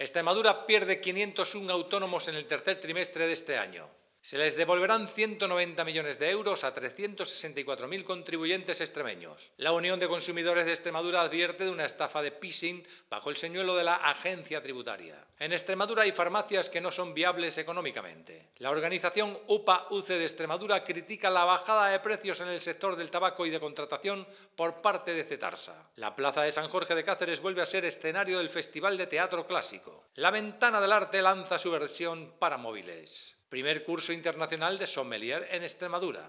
Extremadura pierde 501 autónomos en el tercer trimestre de este año. Se les devolverán 190 millones de euros a 364.000 contribuyentes extremeños. La Unión de Consumidores de Extremadura advierte de una estafa de pissing bajo el señuelo de la agencia tributaria. En Extremadura hay farmacias que no son viables económicamente. La organización UPA-UCE de Extremadura critica la bajada de precios en el sector del tabaco y de contratación por parte de Cetarsa. La plaza de San Jorge de Cáceres vuelve a ser escenario del Festival de Teatro Clásico. La Ventana del Arte lanza su versión para móviles. Primer curso internacional de sommelier en Extremadura.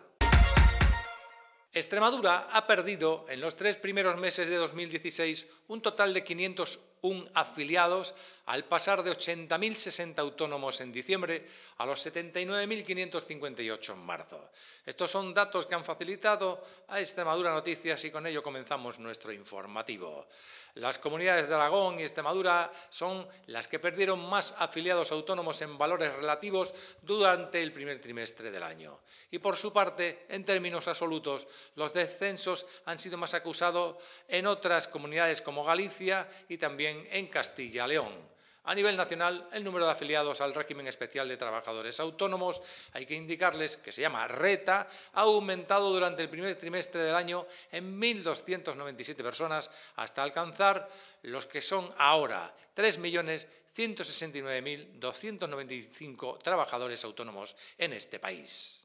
Extremadura ha perdido en los tres primeros meses de 2016 un total de 500 un afiliados al pasar de 80.060 autónomos en diciembre a los 79.558 en marzo. Estos son datos que han facilitado a Extremadura Noticias y con ello comenzamos nuestro informativo. Las comunidades de Aragón y Extremadura son las que perdieron más afiliados autónomos en valores relativos durante el primer trimestre del año. Y por su parte, en términos absolutos, los descensos han sido más acusados en otras comunidades como Galicia y también en Castilla y León. A nivel nacional, el número de afiliados al régimen especial de trabajadores autónomos, hay que indicarles que se llama RETA, ha aumentado durante el primer trimestre del año en 1.297 personas hasta alcanzar los que son ahora 3.169.295 trabajadores autónomos en este país.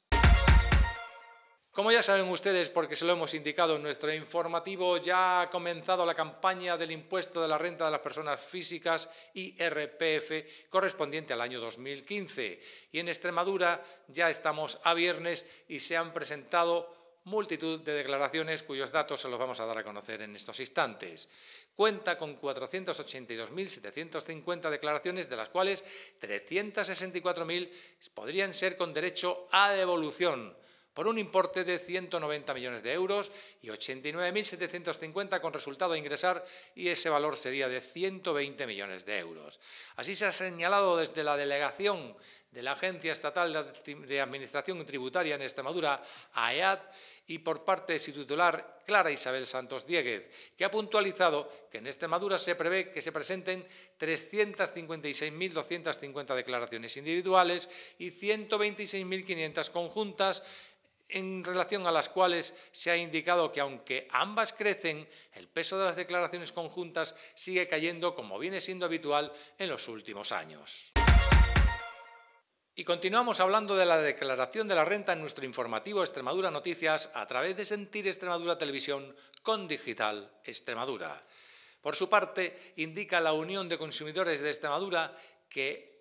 Como ya saben ustedes, porque se lo hemos indicado en nuestro informativo, ya ha comenzado la campaña del impuesto de la renta de las personas físicas IRPF correspondiente al año 2015. Y en Extremadura ya estamos a viernes y se han presentado multitud de declaraciones cuyos datos se los vamos a dar a conocer en estos instantes. Cuenta con 482.750 declaraciones, de las cuales 364.000 podrían ser con derecho a devolución por un importe de 190 millones de euros y 89.750 con resultado a ingresar y ese valor sería de 120 millones de euros. Así se ha señalado desde la delegación de la Agencia Estatal de Administración Tributaria en Extremadura, AEAT, y por parte de su titular, Clara Isabel Santos Dieguez, que ha puntualizado que en Extremadura se prevé que se presenten 356.250 declaraciones individuales y 126.500 conjuntas en relación a las cuales se ha indicado que aunque ambas crecen, el peso de las declaraciones conjuntas sigue cayendo, como viene siendo habitual en los últimos años. Y continuamos hablando de la declaración de la renta en nuestro informativo Extremadura Noticias a través de Sentir Extremadura Televisión con Digital Extremadura. Por su parte, indica la Unión de Consumidores de Extremadura que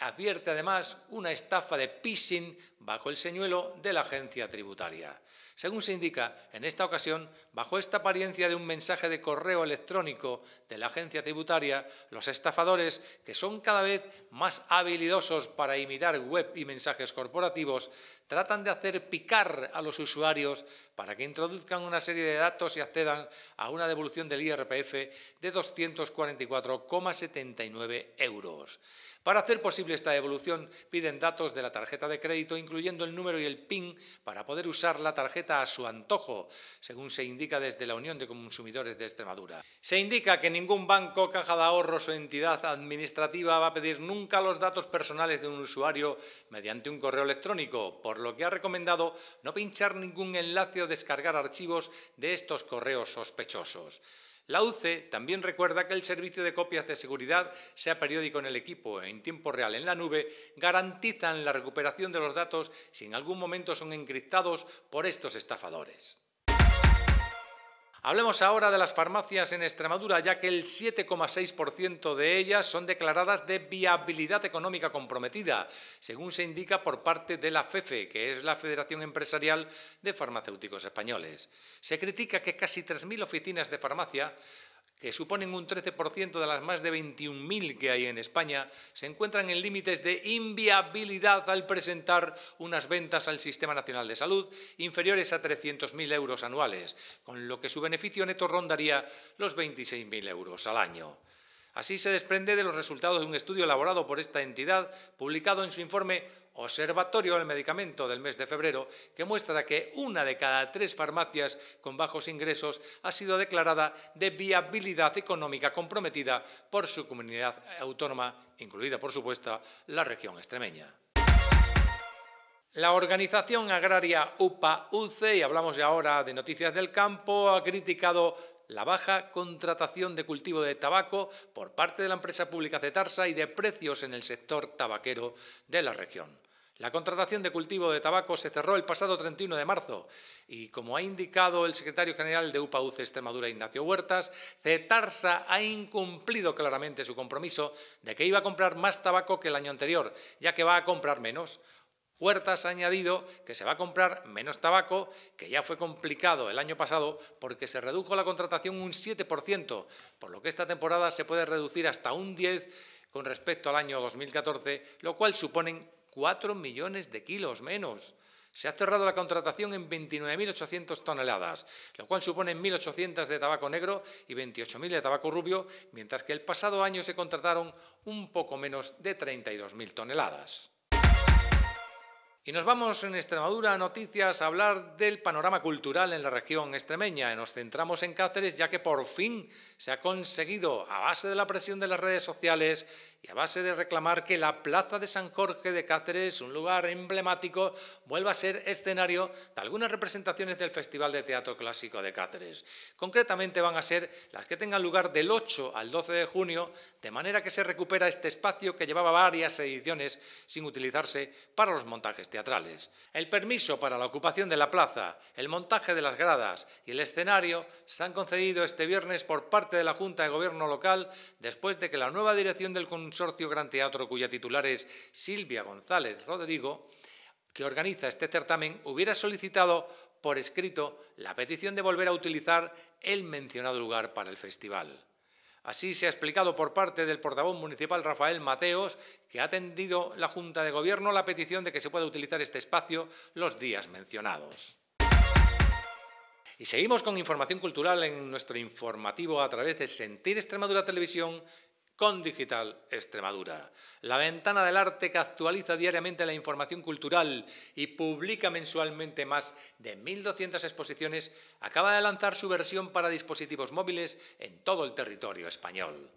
advierte además una estafa de phishing bajo el señuelo de la agencia tributaria. Según se indica, en esta ocasión, bajo esta apariencia de un mensaje de correo electrónico de la agencia tributaria, los estafadores, que son cada vez más habilidosos para imitar web y mensajes corporativos, tratan de hacer picar a los usuarios para que introduzcan una serie de datos y accedan a una devolución del IRPF de 244,79 euros. Para hacer posible esta evolución piden datos de la tarjeta de crédito, incluyendo el número y el PIN, para poder usar la tarjeta a su antojo, según se indica desde la Unión de Consumidores de Extremadura. Se indica que ningún banco, caja de ahorros o entidad administrativa va a pedir nunca los datos personales de un usuario mediante un correo electrónico, por lo que ha recomendado no pinchar ningún enlace o descargar archivos de estos correos sospechosos. La UCE también recuerda que el servicio de copias de seguridad, sea periódico en el equipo en tiempo real en la nube, garantizan la recuperación de los datos si en algún momento son encriptados por estos estafadores. Hablemos ahora de las farmacias en Extremadura, ya que el 7,6% de ellas son declaradas de viabilidad económica comprometida, según se indica por parte de la FEFE, que es la Federación Empresarial de Farmacéuticos Españoles. Se critica que casi 3.000 oficinas de farmacia que suponen un 13% de las más de 21.000 que hay en España, se encuentran en límites de inviabilidad al presentar unas ventas al Sistema Nacional de Salud inferiores a 300.000 euros anuales, con lo que su beneficio neto rondaría los 26.000 euros al año. Así se desprende de los resultados de un estudio elaborado por esta entidad, publicado en su informe Observatorio del Medicamento del mes de febrero, que muestra que una de cada tres farmacias con bajos ingresos ha sido declarada de viabilidad económica comprometida por su comunidad autónoma, incluida, por supuesto, la región extremeña. La organización agraria UPA-UCE, y hablamos ya ahora de noticias del campo, ha criticado la baja contratación de cultivo de tabaco por parte de la empresa pública Cetarsa y de precios en el sector tabaquero de la región. La contratación de cultivo de tabaco se cerró el pasado 31 de marzo y, como ha indicado el secretario general de UPAUC Extremadura, Ignacio Huertas, Cetarsa ha incumplido claramente su compromiso de que iba a comprar más tabaco que el año anterior, ya que va a comprar menos. Huertas ha añadido que se va a comprar menos tabaco, que ya fue complicado el año pasado porque se redujo la contratación un 7%, por lo que esta temporada se puede reducir hasta un 10% con respecto al año 2014, lo cual suponen 4 millones de kilos menos. Se ha cerrado la contratación en 29.800 toneladas, lo cual supone 1.800 de tabaco negro y 28.000 de tabaco rubio, mientras que el pasado año se contrataron un poco menos de 32.000 toneladas. Y nos vamos en Extremadura Noticias a hablar del panorama cultural en la región extremeña. Nos centramos en Cáceres ya que por fin se ha conseguido, a base de la presión de las redes sociales y a base de reclamar que la Plaza de San Jorge de Cáceres, un lugar emblemático, vuelva a ser escenario de algunas representaciones del Festival de Teatro Clásico de Cáceres. Concretamente van a ser las que tengan lugar del 8 al 12 de junio, de manera que se recupera este espacio que llevaba varias ediciones sin utilizarse para los montajes teatrales. El permiso para la ocupación de la plaza, el montaje de las gradas y el escenario se han concedido este viernes por parte de la Junta de Gobierno local después de que la nueva dirección del Congreso Consorcio Gran Teatro, cuya titular es Silvia González Rodrigo, que organiza este certamen, hubiera solicitado por escrito la petición de volver a utilizar el mencionado lugar para el festival. Así se ha explicado por parte del portavoz municipal Rafael Mateos, que ha atendido la Junta de Gobierno la petición de que se pueda utilizar este espacio los días mencionados. Y seguimos con información cultural en nuestro informativo a través de Sentir Extremadura Televisión con Digital Extremadura, la ventana del arte que actualiza diariamente la información cultural y publica mensualmente más de 1.200 exposiciones, acaba de lanzar su versión para dispositivos móviles en todo el territorio español.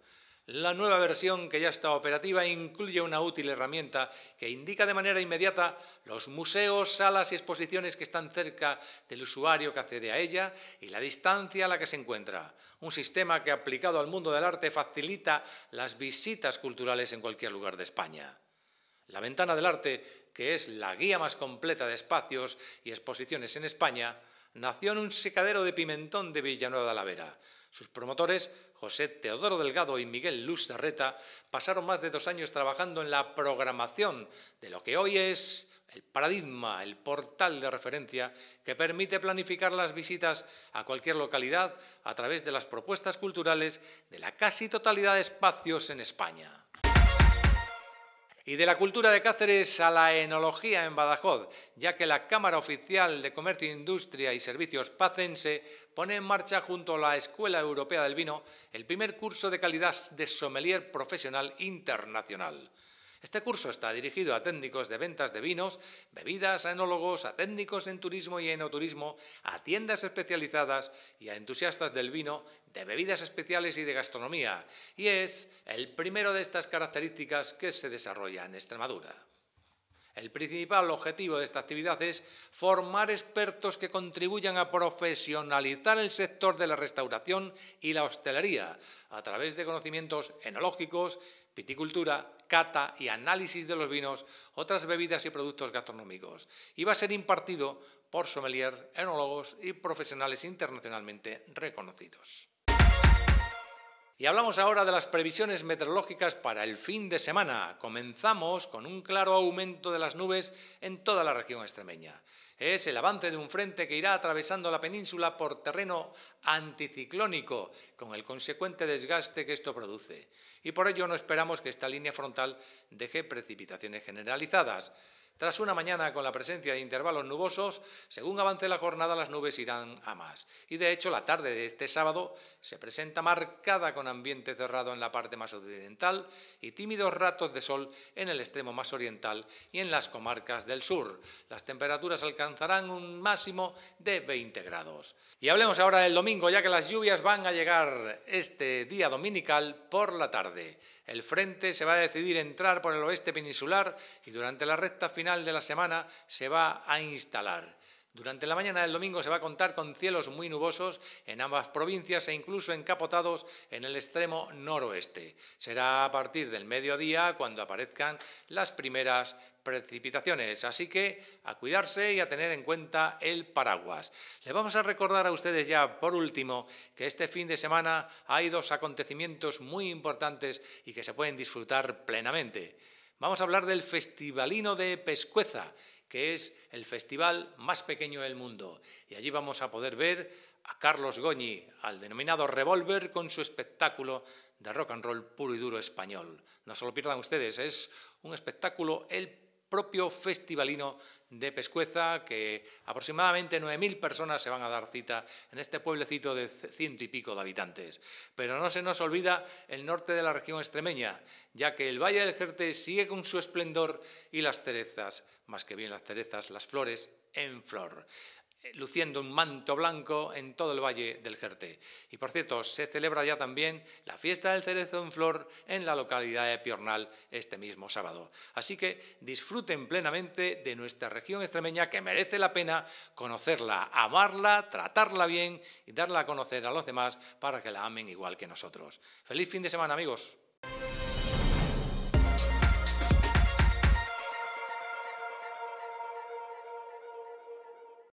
La nueva versión que ya está operativa incluye una útil herramienta que indica de manera inmediata los museos, salas y exposiciones que están cerca del usuario que accede a ella y la distancia a la que se encuentra. Un sistema que aplicado al mundo del arte facilita las visitas culturales en cualquier lugar de España. La ventana del arte, que es la guía más completa de espacios y exposiciones en España, nació en un secadero de pimentón de Villanueva de la Vera sus promotores, José Teodoro Delgado y Miguel Luz Serreta, pasaron más de dos años trabajando en la programación de lo que hoy es el paradigma, el portal de referencia que permite planificar las visitas a cualquier localidad a través de las propuestas culturales de la casi totalidad de espacios en España. Y de la cultura de Cáceres a la enología en Badajoz, ya que la Cámara Oficial de Comercio, Industria y Servicios Pacense pone en marcha junto a la Escuela Europea del Vino el primer curso de calidad de sommelier profesional internacional. Este curso está dirigido a técnicos de ventas de vinos, bebidas, a enólogos, a técnicos en turismo y enoturismo, a tiendas especializadas y a entusiastas del vino, de bebidas especiales y de gastronomía, y es el primero de estas características que se desarrolla en Extremadura. El principal objetivo de esta actividad es formar expertos que contribuyan a profesionalizar el sector de la restauración y la hostelería a través de conocimientos enológicos, viticultura, cata y análisis de los vinos, otras bebidas y productos gastronómicos. Y va a ser impartido por sommeliers, enólogos y profesionales internacionalmente reconocidos. Y hablamos ahora de las previsiones meteorológicas para el fin de semana. Comenzamos con un claro aumento de las nubes en toda la región extremeña es el avance de un frente que irá atravesando la península por terreno anticiclónico, con el consecuente desgaste que esto produce. Y por ello no esperamos que esta línea frontal deje precipitaciones generalizadas. Tras una mañana con la presencia de intervalos nubosos, según avance la jornada las nubes irán a más. Y de hecho la tarde de este sábado se presenta marcada con ambiente cerrado en la parte más occidental y tímidos ratos de sol en el extremo más oriental y en las comarcas del sur. Las temperaturas alcanzarán un máximo de 20 grados. Y hablemos ahora del domingo, ya que las lluvias van a llegar este día dominical por la tarde. El frente se va a decidir entrar por el oeste peninsular y durante la recta final final de la semana se va a instalar. Durante la mañana del domingo se va a contar con cielos muy nubosos en ambas provincias e incluso encapotados en el extremo noroeste. Será a partir del mediodía cuando aparezcan las primeras precipitaciones, así que a cuidarse y a tener en cuenta el paraguas. Le vamos a recordar a ustedes ya por último que este fin de semana hay dos acontecimientos muy importantes y que se pueden disfrutar plenamente. Vamos a hablar del Festivalino de Pescueza, que es el festival más pequeño del mundo. Y allí vamos a poder ver a Carlos Goñi, al denominado Revolver, con su espectáculo de rock and roll puro y duro español. No se lo pierdan ustedes, es un espectáculo el propio festivalino de Pescueza, que aproximadamente 9.000 personas se van a dar cita en este pueblecito de ciento y pico de habitantes. Pero no se nos olvida el norte de la región extremeña, ya que el Valle del Jerte sigue con su esplendor y las cerezas, más que bien las cerezas, las flores en flor. Eh, luciendo un manto blanco en todo el valle del Jerte. Y por cierto, se celebra ya también la fiesta del cerezo en flor en la localidad de Piornal este mismo sábado. Así que disfruten plenamente de nuestra región extremeña que merece la pena conocerla, amarla, tratarla bien y darla a conocer a los demás para que la amen igual que nosotros. Feliz fin de semana amigos.